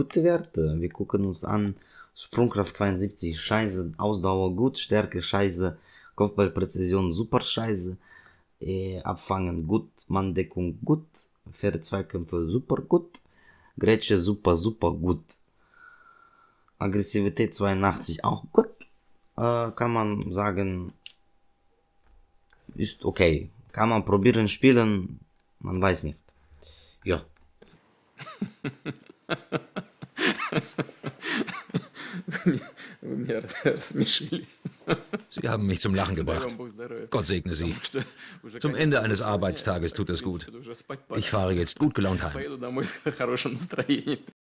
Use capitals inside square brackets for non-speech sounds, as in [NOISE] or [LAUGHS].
gute Werte. Wir gucken uns an. Sprungkraft 72, scheiße. Ausdauer gut, Stärke scheiße. Kopfballpräzision super scheiße. Äh, Abfangen gut, Manndeckung gut. Faire Zweikämpfe super gut. Grätsche super, super gut. Aggressivität 82 auch gut. Äh, kann man sagen, ist okay. Kann man probieren, spielen, man weiß nicht. Ja. [LAUGHS] [LAUGHS] Sie haben mich zum Lachen gebracht. Gott segne Sie. Zum Ende eines Arbeitstages tut es gut. Ich fahre jetzt gut gelaunt heim. [LAUGHS]